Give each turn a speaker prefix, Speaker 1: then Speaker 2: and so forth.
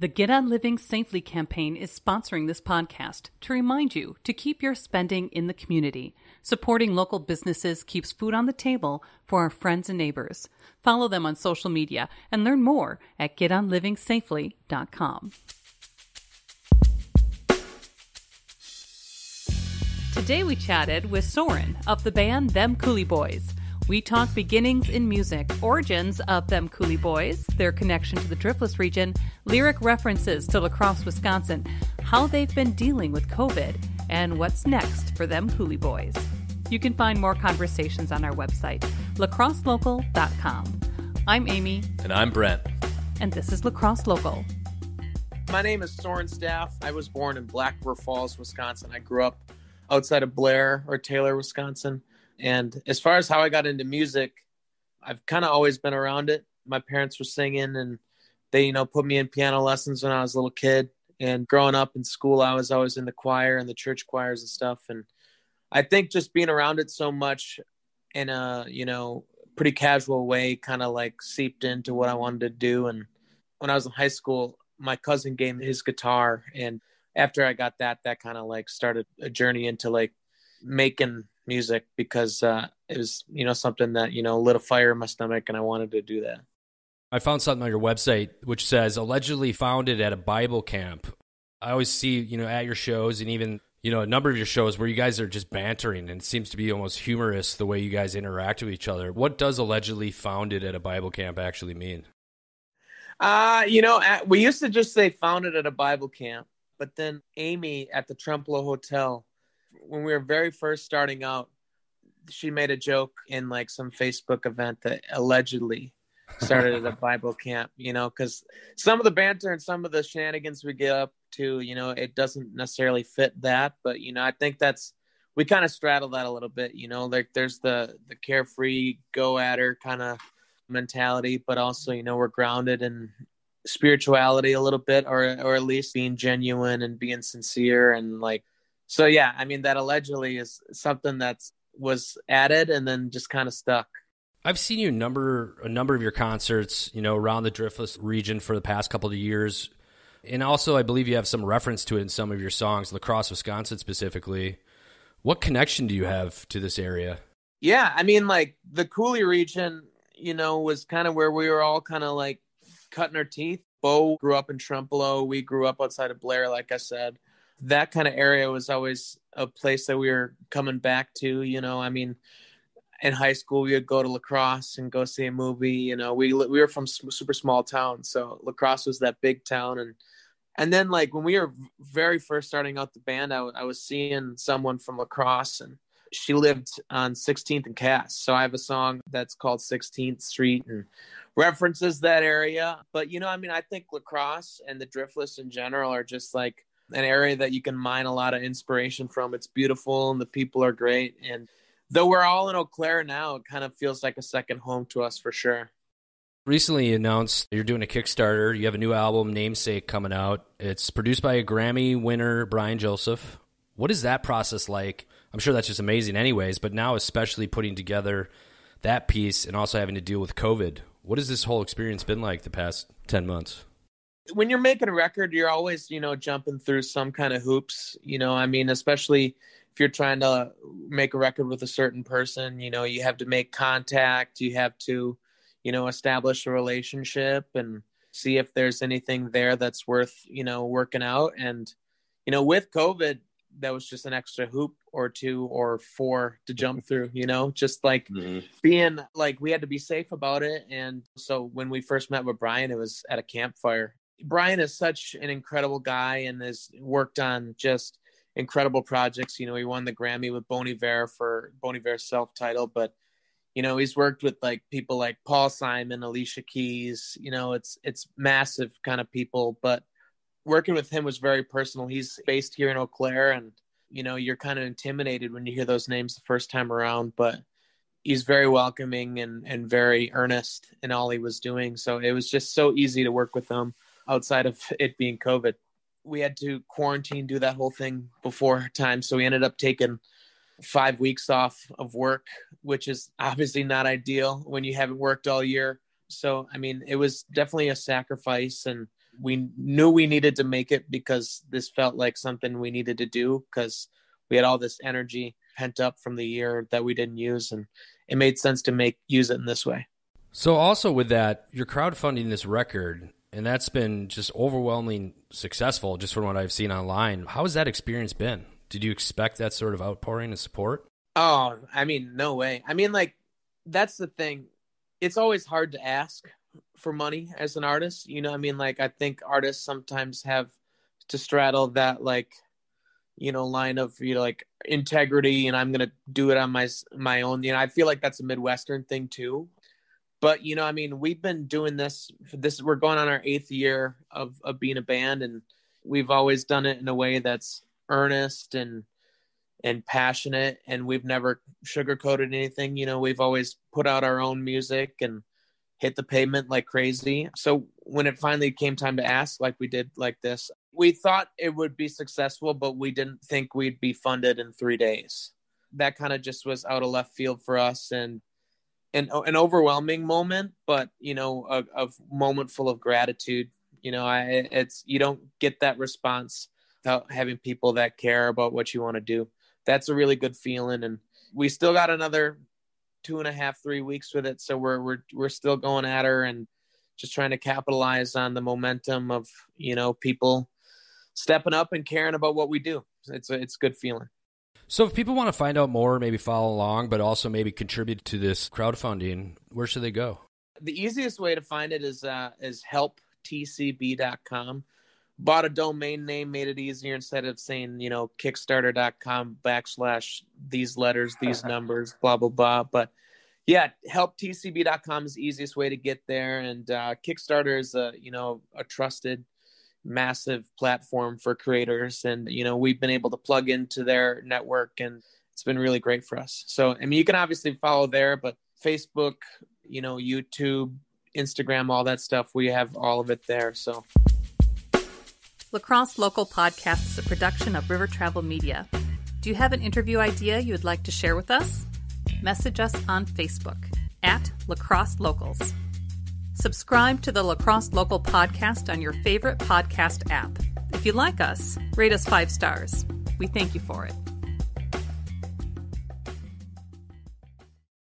Speaker 1: The Get On Living Safely campaign is sponsoring this podcast to remind you to keep your spending in the community. Supporting local businesses keeps food on the table for our friends and neighbors. Follow them on social media and learn more at getonlivingsafely.com. Today we chatted with Soren of the band Them Cooley Boys. We talk beginnings in music, origins of them Cooley Boys, their connection to the Driftless region, lyric references to Lacrosse, Wisconsin, how they've been dealing with COVID, and what's next for them Cooley Boys. You can find more conversations on our website, lacrosselocal.com. I'm Amy. And I'm Brent. And this is Lacrosse Local.
Speaker 2: My name is Soren Staff. I was born in Black River Falls, Wisconsin. I grew up outside of Blair or Taylor, Wisconsin. And as far as how I got into music, I've kind of always been around it. My parents were singing and they, you know, put me in piano lessons when I was a little kid. And growing up in school, I was always in the choir and the church choirs and stuff. And I think just being around it so much in a, you know, pretty casual way kind of like seeped into what I wanted to do. And when I was in high school, my cousin gave me his guitar. And after I got that, that kind of like started a journey into like making music because uh, it was you know something that you know lit a fire in my stomach and I wanted to do that.
Speaker 3: I found something on your website which says allegedly founded at a Bible camp. I always see you know at your shows and even you know a number of your shows where you guys are just bantering and it seems to be almost humorous the way you guys interact with each other. What does allegedly founded at a Bible camp actually mean?
Speaker 2: Uh, you know, at, we used to just say founded at a Bible camp, but then Amy at the trempler Hotel when we were very first starting out, she made a joke in like some Facebook event that allegedly started at a Bible camp, you know, because some of the banter and some of the shenanigans we get up to, you know, it doesn't necessarily fit that. But, you know, I think that's, we kind of straddle that a little bit, you know, like there's the, the carefree go at her kind of mentality, but also, you know, we're grounded in spirituality a little bit, or, or at least being genuine and being sincere and like, so yeah, I mean that allegedly is something that was added and then just kind of stuck.
Speaker 3: I've seen you number a number of your concerts, you know, around the Driftless region for the past couple of years. And also, I believe you have some reference to it in some of your songs, Lacrosse, Wisconsin specifically. What connection do you have to this area?
Speaker 2: Yeah, I mean, like the Cooley region, you know, was kind of where we were all kind of like cutting our teeth. Bo grew up in Trempolo. We grew up outside of Blair, like I said that kind of area was always a place that we were coming back to. You know, I mean, in high school we would go to lacrosse and go see a movie. You know, we we were from super small town, so lacrosse was that big town, and and then like when we were very first starting out the band, I, I was seeing someone from lacrosse and she lived on 16th and Cass. So I have a song that's called 16th Street and references that area. But you know, I mean, I think lacrosse and the driftless in general are just like an area that you can mine a lot of inspiration from. It's beautiful and the people are great. And though we're all in Eau Claire now, it kind of feels like a second home to us for sure.
Speaker 3: Recently announced you're doing a Kickstarter. You have a new album, Namesake, coming out. It's produced by a Grammy winner, Brian Joseph. What is that process like? I'm sure that's just amazing, anyways, but now, especially putting together that piece and also having to deal with COVID. What has this whole experience been like the past 10 months?
Speaker 2: when you're making a record, you're always, you know, jumping through some kind of hoops. You know, I mean, especially if you're trying to make a record with a certain person, you know, you have to make contact, you have to, you know, establish a relationship and see if there's anything there that's worth, you know, working out. And, you know, with COVID, that was just an extra hoop or two or four to jump through, you know, just like mm-hmm. being like we had to be safe about it. And so when we first met with Brian, it was at a campfire Brian is such an incredible guy and has worked on just incredible projects. You know, he won the Grammy with Bon Iver for Bon Iver's self title, but you know, he's worked with like people like Paul Simon, Alicia Keys. You know, it's it's massive kind of people, but working with him was very personal. He's based here in Eau Claire, and you know, you're kind of intimidated when you hear those names the first time around, but he's very welcoming and and very earnest in all he was doing. So it was just so easy to work with him outside of it being COVID. We had to quarantine, do that whole thing before time. So we ended up taking five weeks off of work, which is obviously not ideal when you haven't worked all year. So, I mean, it was definitely a sacrifice, and we knew we needed to make it because this felt like something we needed to do because we had all this energy pent up from the year that we didn't use, and it made sense to make use it in this way.
Speaker 3: So, also with that, you're crowdfunding this record and that's been just overwhelmingly successful just from what I've seen online. How has that experience been? Did you expect that sort of outpouring of support?
Speaker 2: Oh, I mean, no way. I mean, like, that's the thing. It's always hard to ask for money as an artist. You know, I mean, like, I think artists sometimes have to straddle that, like, you know, line of you know, like integrity, and I'm gonna do it on my my own. You know, I feel like that's a Midwestern thing too but you know, I mean, we've been doing this. This we're going on our eighth year of of being a band, and we've always done it in a way that's earnest and and passionate and we've never sugarcoated anything you know we've always put out our own music and hit the pavement like crazy so when it finally came time to ask like we did like this we thought it would be successful but we didn't think we'd be funded in 3 days that kind of just was out of left field for us and an an overwhelming moment, but you know, a, a moment full of gratitude. You know, I it's you don't get that response without having people that care about what you want to do. That's a really good feeling, and we still got another two and a half, three weeks with it, so we're we're we're still going at her and just trying to capitalize on the momentum of you know people stepping up and caring about what we do. It's a, it's a good feeling.
Speaker 3: So if people want to find out more, maybe follow along, but also maybe contribute to this crowdfunding, where should they go?
Speaker 2: The easiest way to find it is uh, is helptcb.com. Bought a domain name, made it easier instead of saying, you know, kickstarter.com backslash these letters, these numbers, blah, blah, blah. But yeah, helptcb.com is the easiest way to get there. And uh, Kickstarter is, a, you know, a trusted – massive platform for creators and you know we've been able to plug into their network and it's been really great for us so i mean you can obviously follow there but facebook you know youtube instagram all that stuff we have all of it there so
Speaker 1: lacrosse local podcast is a production of river travel media do you have an interview idea you would like to share with us message us on facebook at lacrosse locals Subscribe to the Lacrosse Local podcast on your favorite podcast app. If you like us, rate us five stars. We thank you for it.